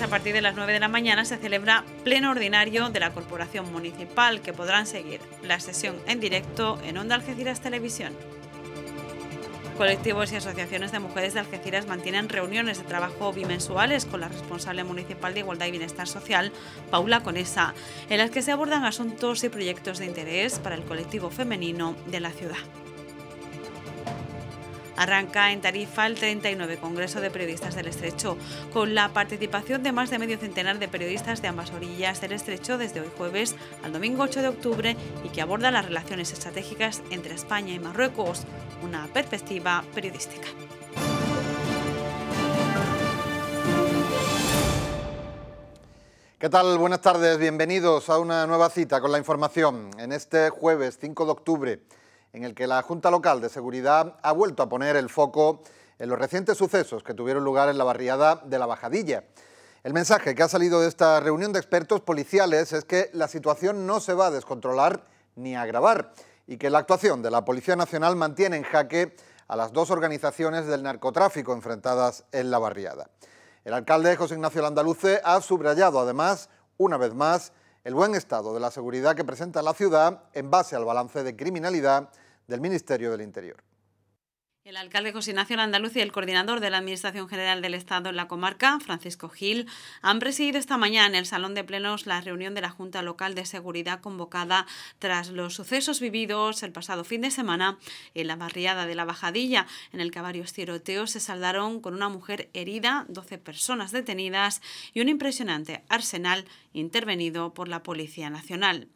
a partir de las 9 de la mañana, se celebra pleno ordinario de la Corporación Municipal, que podrán seguir la sesión en directo en Onda Algeciras Televisión. Colectivos y asociaciones de mujeres de Algeciras mantienen reuniones de trabajo bimensuales con la responsable municipal de Igualdad y Bienestar Social, Paula Conesa, en las que se abordan asuntos y proyectos de interés para el colectivo femenino de la ciudad. Arranca en Tarifa el 39 Congreso de Periodistas del Estrecho, con la participación de más de medio centenar de periodistas de ambas orillas del Estrecho desde hoy jueves al domingo 8 de octubre y que aborda las relaciones estratégicas entre España y Marruecos, una perspectiva periodística. ¿Qué tal? Buenas tardes, bienvenidos a una nueva cita con la información. En este jueves 5 de octubre en el que la Junta Local de Seguridad ha vuelto a poner el foco en los recientes sucesos que tuvieron lugar en la barriada de la Bajadilla. El mensaje que ha salido de esta reunión de expertos policiales es que la situación no se va a descontrolar ni agravar y que la actuación de la Policía Nacional mantiene en jaque a las dos organizaciones del narcotráfico enfrentadas en la barriada. El alcalde José Ignacio Landaluce ha subrayado además, una vez más, el buen estado de la seguridad que presenta la ciudad en base al balance de criminalidad del Ministerio del Interior. El alcalde José Ignacio Andaluz y el coordinador de la Administración General del Estado en la comarca, Francisco Gil, han presidido esta mañana en el Salón de Plenos la reunión de la Junta Local de Seguridad convocada tras los sucesos vividos el pasado fin de semana en la barriada de la Bajadilla, en el que varios tiroteos se saldaron con una mujer herida, 12 personas detenidas y un impresionante arsenal intervenido por la Policía Nacional.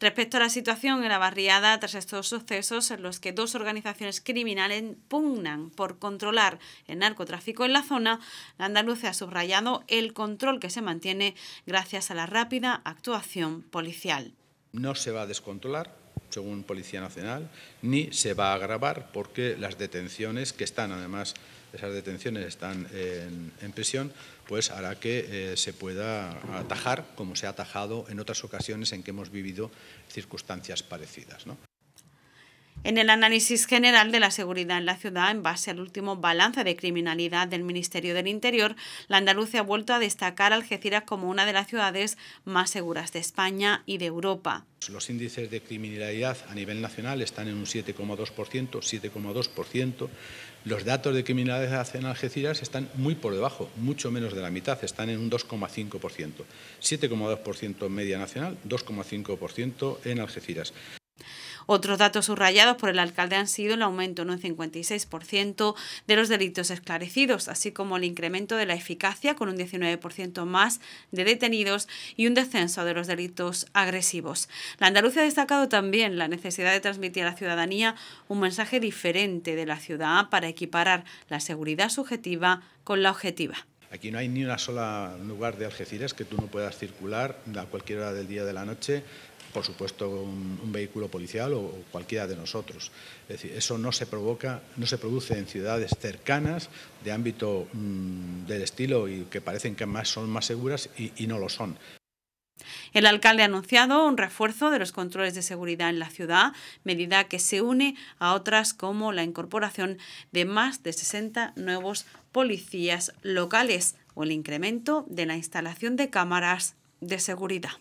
Respecto a la situación en la barriada tras estos sucesos en los que dos organizaciones criminales pugnan por controlar el narcotráfico en la zona, Andalucía ha subrayado el control que se mantiene gracias a la rápida actuación policial. No se va a descontrolar, según Policía Nacional, ni se va a agravar porque las detenciones, que están además, esas detenciones están en, prisión, pues hará que eh, se pueda atajar como se ha atajado en otras ocasiones en que hemos vivido circunstancias parecidas. ¿no? En el análisis general de la seguridad en la ciudad, en base al último balance de criminalidad del Ministerio del Interior, la Andalucía ha vuelto a destacar Algeciras como una de las ciudades más seguras de España y de Europa. Los índices de criminalidad a nivel nacional están en un 7,2%, 7,2%. Los datos de criminalidad en Algeciras están muy por debajo, mucho menos de la mitad, están en un 2,5%. 7,2% en media nacional, 2,5% en Algeciras. Otros datos subrayados por el alcalde han sido el aumento en un 56% de los delitos esclarecidos, así como el incremento de la eficacia con un 19% más de detenidos y un descenso de los delitos agresivos. La Andalucía ha destacado también la necesidad de transmitir a la ciudadanía un mensaje diferente de la ciudad para equiparar la seguridad subjetiva con la objetiva. Aquí no hay ni una sola lugar de Algeciras que tú no puedas circular a cualquier hora del día de la noche por supuesto un, vehículo policial o, cualquiera de nosotros. Es decir, eso no se provoca, no se produce en ciudades cercanas de ámbito mm, del estilo y que parecen que son más seguras y no lo son. El alcalde ha anunciado un refuerzo de los controles de seguridad en la ciudad, medida que se une a otras como la incorporación de más de 60 nuevos policías locales o el incremento de la instalación de cámaras de seguridad.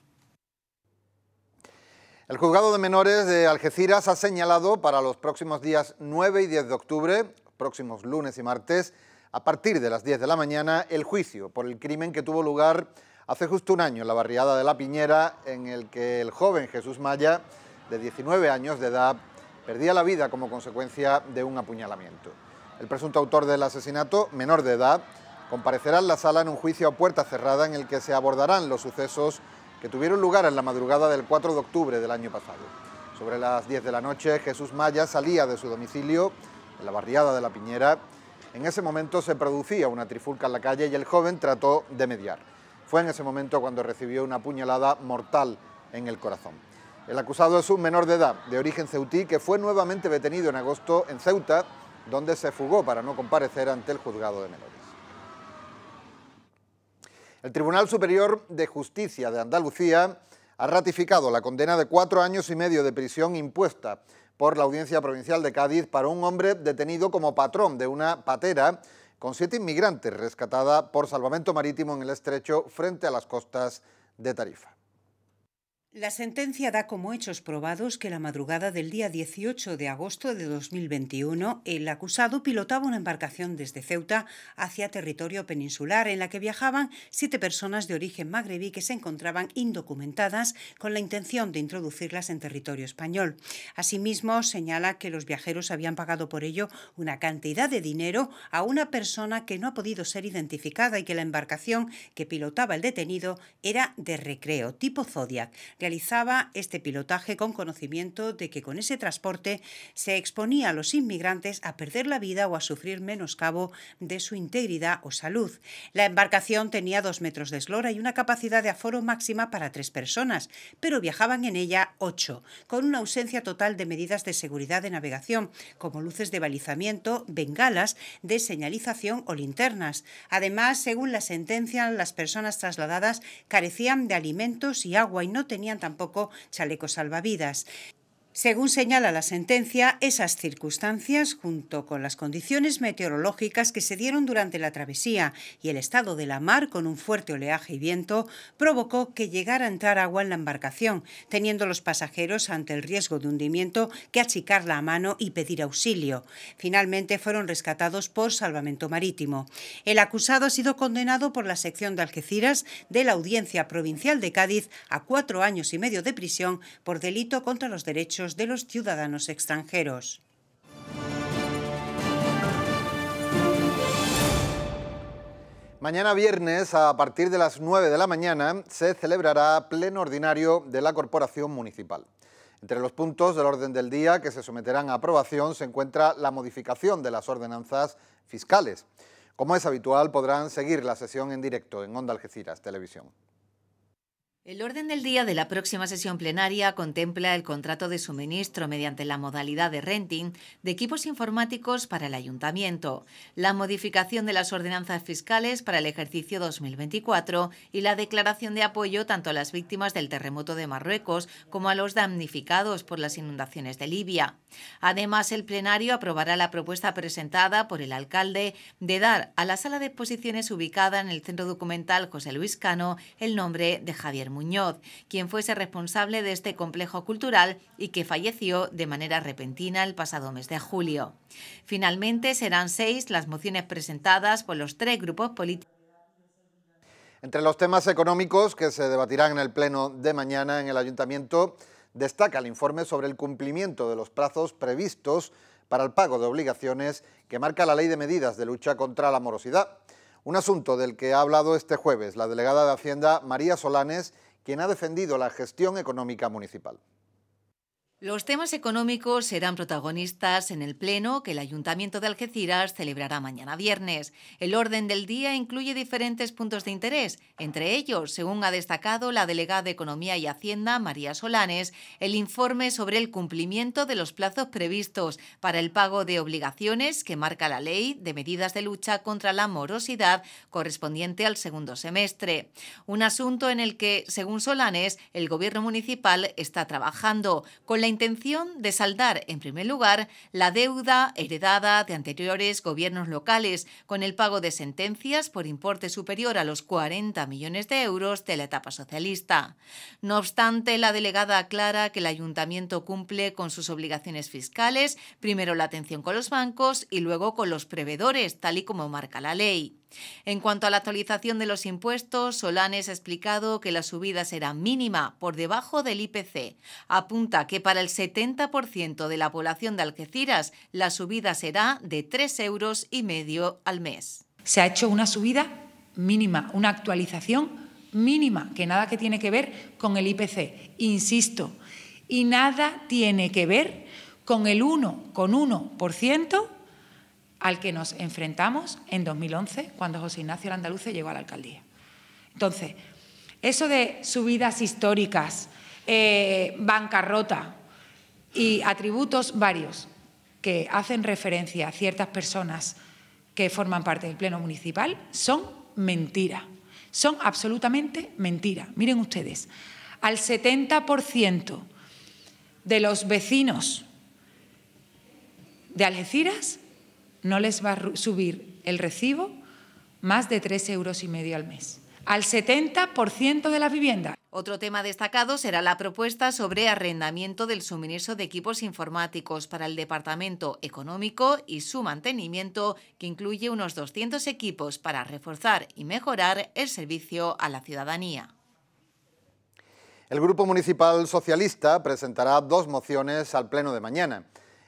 El juzgado de menores de Algeciras ha señalado para los próximos días 9 y 10 de octubre, próximos lunes y martes, a partir de las 10 de la mañana, el juicio por el crimen que tuvo lugar hace justo un año en la barriada de La Piñera, en el que el joven Jesús Maya, de 19 años de edad, perdía la vida como consecuencia de un apuñalamiento. El presunto autor del asesinato, menor de edad, comparecerá en la sala en un juicio a puerta cerrada en el que se abordarán los sucesos que tuvieron lugar en la madrugada del 4 de octubre del año pasado. Sobre las 10 de la noche, Jesús Maya salía de su domicilio, en la barriada de La Piñera. En ese momento se producía una trifulca en la calle y el joven trató de mediar. Fue en ese momento cuando recibió una puñalada mortal en el corazón. El acusado es un menor de edad, de origen ceutí, que fue nuevamente detenido en agosto en Ceuta, donde se fugó para no comparecer ante el juzgado de menores. El Tribunal Superior de Justicia de Andalucía ha ratificado la condena de cuatro años y medio de prisión impuesta por la Audiencia Provincial de Cádiz para un hombre detenido como patrón de una patera con siete inmigrantes rescatada por salvamento marítimo en el estrecho frente a las costas de Tarifa. La sentencia da como hechos probados que la madrugada del día 18 de agosto de 2021 el acusado pilotaba una embarcación desde Ceuta hacia territorio peninsular en la que viajaban siete personas de origen magrebí que se encontraban indocumentadas con la intención de introducirlas en territorio español. Asimismo, señala que los viajeros habían pagado por ello una cantidad de dinero a una persona que no ha podido ser identificada y que la embarcación que pilotaba el detenido era de recreo, tipo Zodiac realizaba este pilotaje con conocimiento de que con ese transporte se exponía a los inmigrantes a perder la vida o a sufrir menoscabo de su integridad o salud. La embarcación tenía dos metros de eslora y una capacidad de aforo máxima para tres personas, pero viajaban en ella ocho, con una ausencia total de medidas de seguridad de navegación, como luces de balizamiento, bengalas, de señalización o linternas. Además, según la sentencia, las personas trasladadas carecían de alimentos y agua y no tenían tampoco chalecos salvavidas. Según señala la sentencia, esas circunstancias, junto con las condiciones meteorológicas que se dieron durante la travesía y el estado de la mar con un fuerte oleaje y viento, provocó que llegara a entrar agua en la embarcación, teniendo los pasajeros ante el riesgo de hundimiento que achicarla a mano y pedir auxilio. Finalmente fueron rescatados por salvamento marítimo. El acusado ha sido condenado por la sección de Algeciras de la Audiencia Provincial de Cádiz a cuatro años y medio de prisión por delito contra los derechos de los ciudadanos extranjeros. Mañana viernes, a partir de las 9 de la mañana, se celebrará pleno ordinario de la Corporación Municipal. Entre los puntos del orden del día que se someterán a aprobación se encuentra la modificación de las ordenanzas fiscales. Como es habitual, podrán seguir la sesión en directo en Onda Algeciras Televisión. El orden del día de la próxima sesión plenaria contempla el contrato de suministro mediante la modalidad de renting de equipos informáticos para el ayuntamiento, la modificación de las ordenanzas fiscales para el ejercicio 2024 y la declaración de apoyo tanto a las víctimas del terremoto de Marruecos como a los damnificados por las inundaciones de Libia. Además, el plenario aprobará la propuesta presentada por el alcalde de dar a la sala de exposiciones ubicada en el centro documental José Luis Cano el nombre de Javier Muñoz, quien fuese responsable de este complejo cultural y que falleció de manera repentina el pasado mes de julio. Finalmente serán seis las mociones presentadas por los tres grupos políticos. Entre los temas económicos que se debatirán en el Pleno de mañana en el Ayuntamiento, destaca el informe sobre el cumplimiento de los plazos previstos para el pago de obligaciones que marca la Ley de Medidas de Lucha contra la Morosidad. Un asunto del que ha hablado este jueves la delegada de Hacienda María Solanes, quien ha defendido la gestión económica municipal. Los temas económicos serán protagonistas en el Pleno que el Ayuntamiento de Algeciras celebrará mañana viernes. El orden del día incluye diferentes puntos de interés, entre ellos, según ha destacado la delegada de Economía y Hacienda, María Solanes, el informe sobre el cumplimiento de los plazos previstos para el pago de obligaciones que marca la Ley de Medidas de Lucha contra la Morosidad correspondiente al segundo semestre. Un asunto en el que, según Solanes, el Gobierno municipal está trabajando con la intención de saldar, en primer lugar, la deuda heredada de anteriores gobiernos locales con el pago de sentencias por importe superior a los 40 millones de euros de la etapa socialista. No obstante, la delegada aclara que el ayuntamiento cumple con sus obligaciones fiscales, primero la atención con los bancos y luego con los prevedores, tal y como marca la ley. En cuanto a la actualización de los impuestos, Solanes ha explicado que la subida será mínima, por debajo del IPC. Apunta que para el 70% de la población de Algeciras, la subida será de 3,5 euros y medio al mes. Se ha hecho una subida mínima, una actualización mínima, que nada que tiene que ver con el IPC, insisto, y nada tiene que ver con el 1,1% al que nos enfrentamos en 2011, cuando José Ignacio Landaluce llegó a la alcaldía. Entonces, eso de subidas históricas, eh, bancarrota y atributos varios que hacen referencia a ciertas personas que forman parte del Pleno Municipal son mentira. Son absolutamente mentira. Miren ustedes, al 70% de los vecinos de Algeciras no les va a subir el recibo más de tres euros y medio al mes al 70% de la vivienda. Otro tema destacado será la propuesta sobre arrendamiento del suministro de equipos informáticos para el Departamento Económico y su mantenimiento, que incluye unos 200 equipos para reforzar y mejorar el servicio a la ciudadanía. El Grupo Municipal Socialista presentará dos mociones al Pleno de mañana.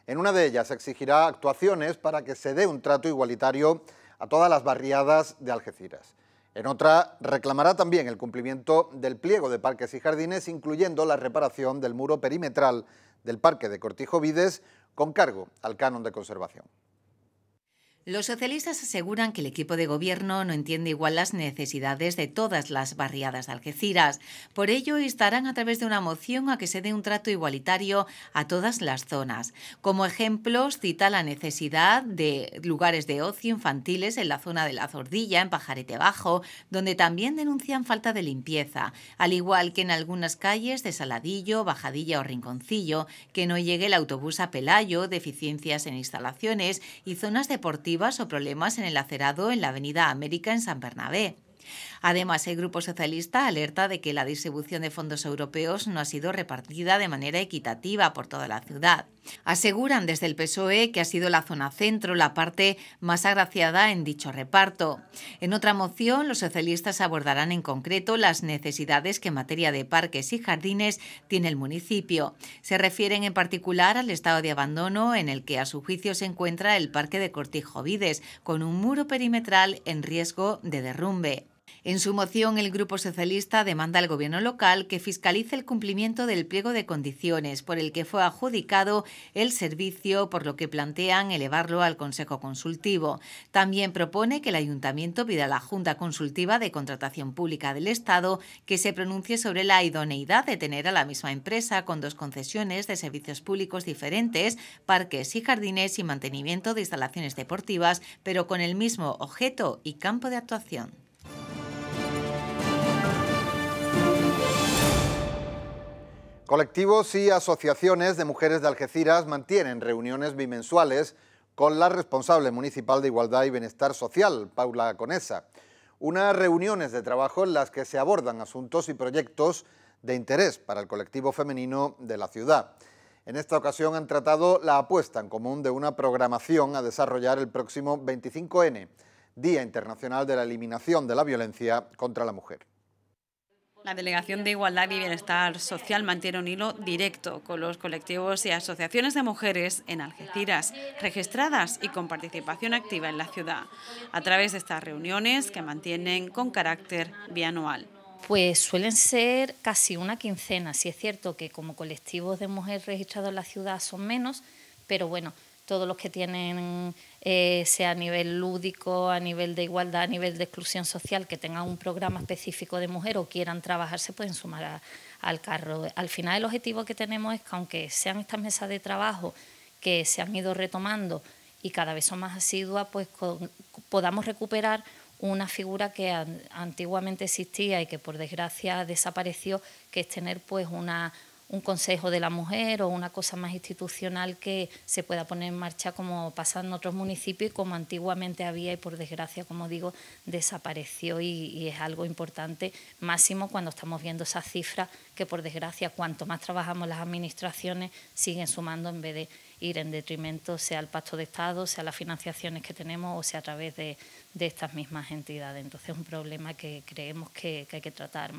En una de ellas exigirá actuaciones para que se dé un trato igualitario a todas las barriadas de Algeciras. En otra, reclamará también el cumplimiento del pliego de parques y jardines, incluyendo la reparación del muro perimetral del Parque de Cortijo Vides, con cargo al canon de conservación. Los socialistas aseguran que el equipo de gobierno no entiende igual las necesidades de todas las barriadas de Algeciras. Por ello, instarán a través de una moción a que se dé un trato igualitario a todas las zonas. Como ejemplos, cita la necesidad de lugares de ocio infantiles en la zona de la Zordilla, en Pajarete Bajo, donde también denuncian falta de limpieza, al igual que en algunas calles de Saladillo, Bajadilla o Rinconcillo, que no llegue el autobús a Pelayo, deficiencias en instalaciones y zonas deportivas o problemas en el acerado en la Avenida América en San Bernabé. Además, el Grupo Socialista alerta de que la distribución de fondos europeos no ha sido repartida de manera equitativa por toda la ciudad. Aseguran desde el PSOE que ha sido la zona centro la parte más agraciada en dicho reparto. En otra moción, los socialistas abordarán en concreto las necesidades que en materia de parques y jardines tiene el municipio. Se refieren en particular al estado de abandono en el que a su juicio se encuentra el parque de Cortijo Vides, con un muro perimetral en riesgo de derrumbe. En su moción, el Grupo Socialista demanda al Gobierno local que fiscalice el cumplimiento del pliego de condiciones por el que fue adjudicado el servicio, por lo que plantean elevarlo al Consejo Consultivo. También propone que el Ayuntamiento pida a la Junta Consultiva de Contratación Pública del Estado que se pronuncie sobre la idoneidad de tener a la misma empresa con dos concesiones de servicios públicos diferentes, parques y jardines y mantenimiento de instalaciones deportivas, pero con el mismo objeto y campo de actuación. Colectivos y asociaciones de mujeres de Algeciras mantienen reuniones bimensuales con la responsable municipal de Igualdad y Bienestar Social, Paula Conesa. Unas reuniones de trabajo en las que se abordan asuntos y proyectos de interés para el colectivo femenino de la ciudad. En esta ocasión han tratado la apuesta en común de una programación a desarrollar el próximo 25N, Día Internacional de la Eliminación de la Violencia contra la Mujer. La Delegación de Igualdad y Bienestar Social mantiene un hilo directo con los colectivos y asociaciones de mujeres en Algeciras, registradas y con participación activa en la ciudad, a través de estas reuniones que mantienen con carácter bianual. Pues suelen ser casi una quincena, si es cierto que como colectivos de mujeres registrados en la ciudad son menos, pero bueno, todos los que tienen, eh, sea a nivel lúdico, a nivel de igualdad, a nivel de exclusión social, que tengan un programa específico de mujer o quieran trabajar, se pueden sumar al carro. Al final el objetivo que tenemos es que aunque sean estas mesas de trabajo que se han ido retomando y cada vez son más asiduas, pues podamos recuperar una figura que antiguamente existía y que por desgracia desapareció, que es tener pues una un consejo de la mujer o una cosa más institucional que se pueda poner en marcha como pasan en otros municipios y como antiguamente había y por desgracia, como digo, desapareció y, es algo importante, máximo cuando estamos viendo esas cifras que por desgracia cuanto más trabajamos las administraciones siguen sumando en vez de ir en detrimento sea al pacto de Estado, sea las financiaciones que tenemos o sea a través de, estas mismas entidades. Entonces es un problema que creemos que, hay que tratar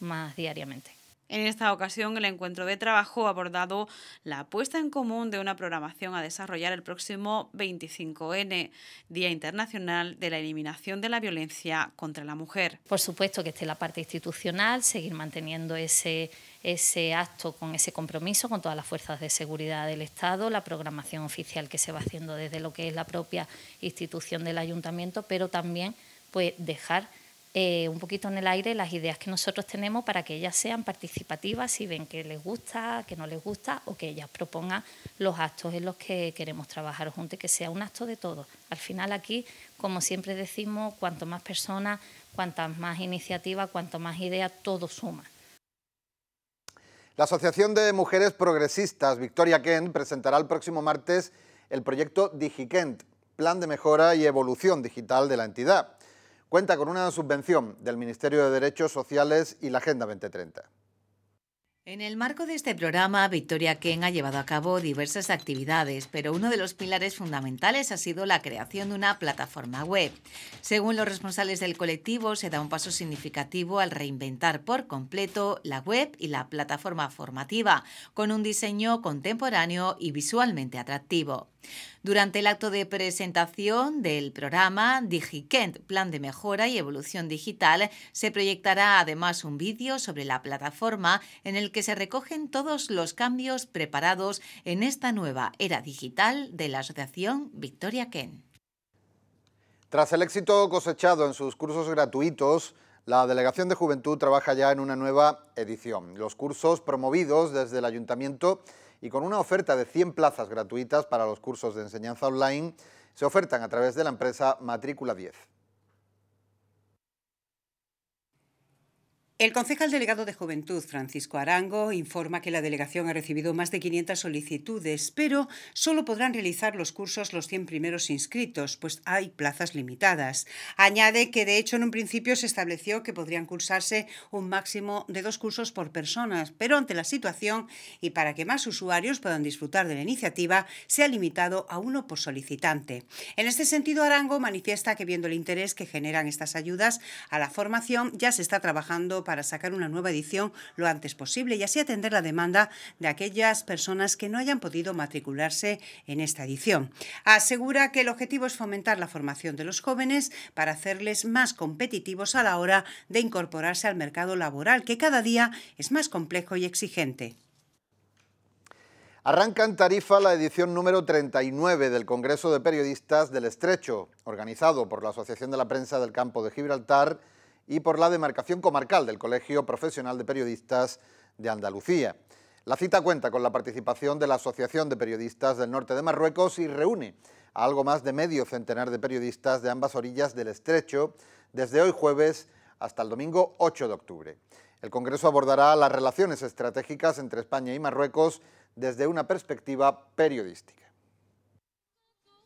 más diariamente. En esta ocasión, el encuentro de trabajo ha abordado la puesta en común de una programación a desarrollar el próximo 25N, Día Internacional de la Eliminación de la Violencia contra la Mujer. Por supuesto que esté la parte institucional, seguir manteniendo ese, ese acto con ese compromiso con todas las fuerzas de seguridad del Estado, la programación oficial que se va haciendo desde lo que es la propia institución del ayuntamiento, pero también pues, dejar eh, un poquito en el aire las ideas que nosotros tenemos para que ellas sean participativas, y ven que les gusta, que no les gusta, o que ellas propongan los actos en los que queremos trabajar juntos, ...y que sea un acto de todos. Al final aquí, como siempre decimos, cuanto más personas, cuantas más iniciativas, cuanto más ideas, todo suma. La Asociación de Mujeres Progresistas Victoria Kent presentará el próximo martes el proyecto DigiKent, Plan de Mejora y Evolución Digital de la entidad cuenta con una subvención del Ministerio de Derechos Sociales y la Agenda 2030. En el marco de este programa, Victoria Ken ha llevado a cabo diversas actividades, pero uno de los pilares fundamentales ha sido la creación de una plataforma web. Según los responsables del colectivo, se da un paso significativo al reinventar por completo la web y la plataforma formativa, con un diseño contemporáneo y visualmente atractivo. Durante el acto de presentación del programa DigiKent, Plan de Mejora y Evolución Digital, se proyectará además un vídeo sobre la plataforma en el que se recogen todos los cambios preparados en esta nueva era digital de la Asociación Victoria Kent. Tras el éxito cosechado en sus cursos gratuitos, la Delegación de Juventud trabaja ya en una nueva edición. Los cursos promovidos desde el Ayuntamiento y con una oferta de 100 plazas gratuitas para los cursos de enseñanza online, se ofertan a través de la empresa Matrícula 10. El concejal delegado de Juventud, Francisco Arango, informa que la delegación ha recibido más de 500 solicitudes, pero solo podrán realizar los cursos los 100 primeros inscritos, pues hay plazas limitadas. Añade que, de hecho, en un principio se estableció que podrían cursarse un máximo de dos cursos por persona, pero ante la situación y para que más usuarios puedan disfrutar de la iniciativa, se ha limitado a uno por solicitante. En este sentido, Arango manifiesta que, viendo el interés que generan estas ayudas a la formación, ya se está trabajando para sacar una nueva edición lo antes posible y así atender la demanda de aquellas personas que no hayan podido matricularse en esta edición. Asegura que el objetivo es fomentar la formación de los jóvenes para hacerles más competitivos a la hora de incorporarse al mercado laboral, que cada día es más complejo y exigente. Arranca en Tarifa la edición número 39 del Congreso de Periodistas del Estrecho, organizado por la Asociación de la Prensa del Campo de Gibraltar y por la demarcación comarcal del Colegio Profesional de Periodistas de Andalucía. La cita cuenta con la participación de la Asociación de Periodistas del Norte de Marruecos y reúne a algo más de medio centenar de periodistas de ambas orillas del estrecho desde hoy jueves hasta el domingo 8 de octubre. El Congreso abordará las relaciones estratégicas entre España y Marruecos desde una perspectiva periodística.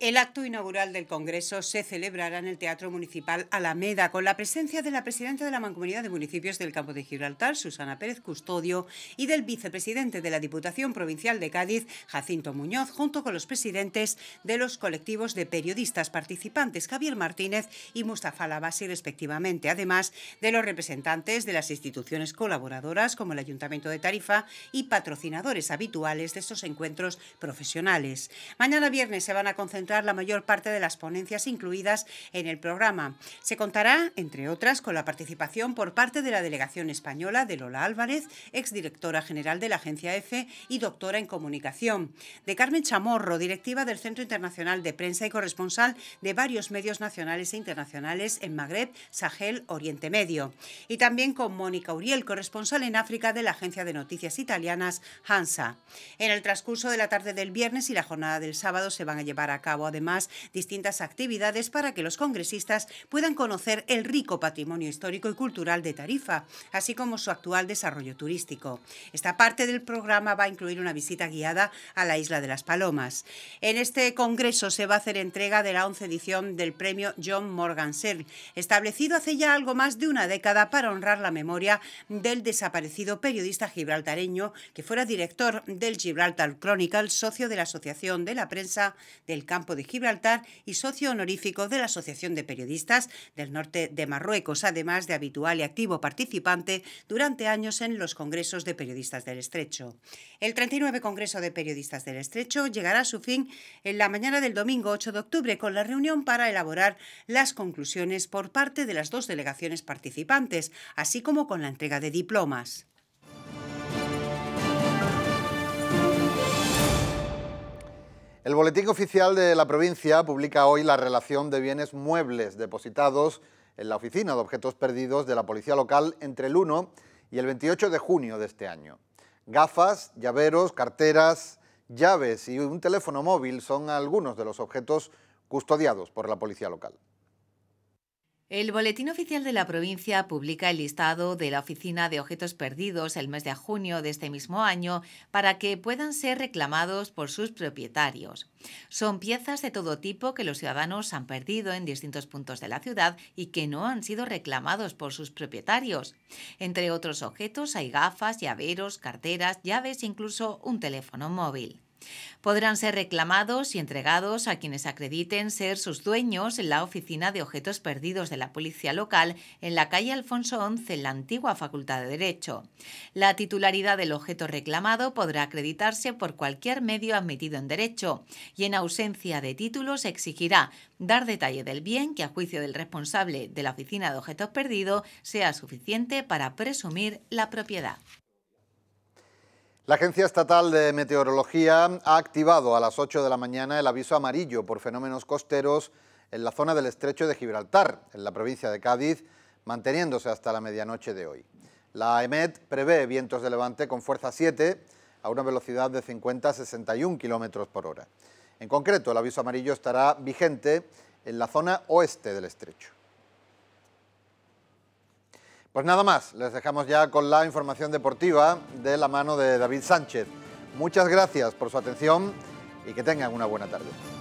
El acto inaugural del Congreso se celebrará en el Teatro Municipal Alameda con la presencia de la presidenta de la Mancomunidad de Municipios del Campo de Gibraltar, Susana Pérez Custodio, y del vicepresidente de la Diputación Provincial de Cádiz, Jacinto Muñoz, junto con los presidentes de los colectivos de periodistas participantes, Javier Martínez y Mustafa Labasi, respectivamente, además de los representantes de las instituciones colaboradoras como el Ayuntamiento de Tarifa y patrocinadores habituales de estos encuentros profesionales. Mañana viernes se van a concentrar la mayor parte de las ponencias incluidas en el programa. Se contará, entre otras, con la participación por parte de la delegación española de Lola Álvarez, exdirectora general de la agencia EFE y doctora en comunicación, de Carmen Chamorro, directiva del Centro Internacional de Prensa y corresponsal de varios medios nacionales e internacionales en Magreb, Sahel, Oriente Medio, y también con Mónica Uriel, corresponsal en África de la agencia de noticias italianas Hansa. En el transcurso de la tarde del viernes y la jornada del sábado se van a llevar a cabo además distintas actividades para que los congresistas puedan conocer el rico patrimonio histórico y cultural de Tarifa, así como su actual desarrollo turístico. Esta parte del programa va a incluir una visita guiada a la isla de las Palomas. En este congreso se va a hacer entrega de la 11 edición del premio John Morgan Searle, establecido hace ya algo más de una década para honrar la memoria del desaparecido periodista gibraltareño que fuera director del Gibraltar Chronicle, socio de la Asociación de la Prensa del Campo de Gibraltar y socio honorífico de la Asociación de Periodistas del Norte de Marruecos, además de habitual y activo participante durante años en los Congresos de Periodistas del Estrecho. El 39 Congreso de Periodistas del Estrecho llegará a su fin en la mañana del domingo 8 de octubre con la reunión para elaborar las conclusiones por parte de las dos delegaciones participantes, así como con la entrega de diplomas. El Boletín Oficial de la provincia publica hoy la relación de bienes muebles depositados en la Oficina de Objetos Perdidos de la Policía Local entre el 1 y el 28 de junio de este año. Gafas, llaveros, carteras, llaves y un teléfono móvil son algunos de los objetos custodiados por la Policía Local. El Boletín Oficial de la provincia publica el listado de la Oficina de Objetos Perdidos el mes de junio de este mismo año para que puedan ser reclamados por sus propietarios. Son piezas de todo tipo que los ciudadanos han perdido en distintos puntos de la ciudad y que no han sido reclamados por sus propietarios. Entre otros objetos hay gafas, llaveros, carteras, llaves e incluso un teléfono móvil. Podrán ser reclamados y entregados a quienes acrediten ser sus dueños en la Oficina de Objetos Perdidos de la Policía Local en la calle Alfonso XI, en la antigua Facultad de Derecho. La titularidad del objeto reclamado podrá acreditarse por cualquier medio admitido en derecho y en ausencia de títulos exigirá dar detalle del bien que a juicio del responsable de la Oficina de Objetos Perdidos sea suficiente para presumir la propiedad. La Agencia Estatal de Meteorología ha activado a las 8 de la mañana el aviso amarillo por fenómenos costeros en la zona del estrecho de Gibraltar, en la provincia de Cádiz, manteniéndose hasta la medianoche de hoy. La EMET prevé vientos de levante con fuerza 7 a una velocidad de 50 a 61 km por hora. En concreto, el aviso amarillo estará vigente en la zona oeste del estrecho. Pues nada más, les dejamos ya con la información deportiva de la mano de David Sánchez. Muchas gracias por su atención y que tengan una buena tarde.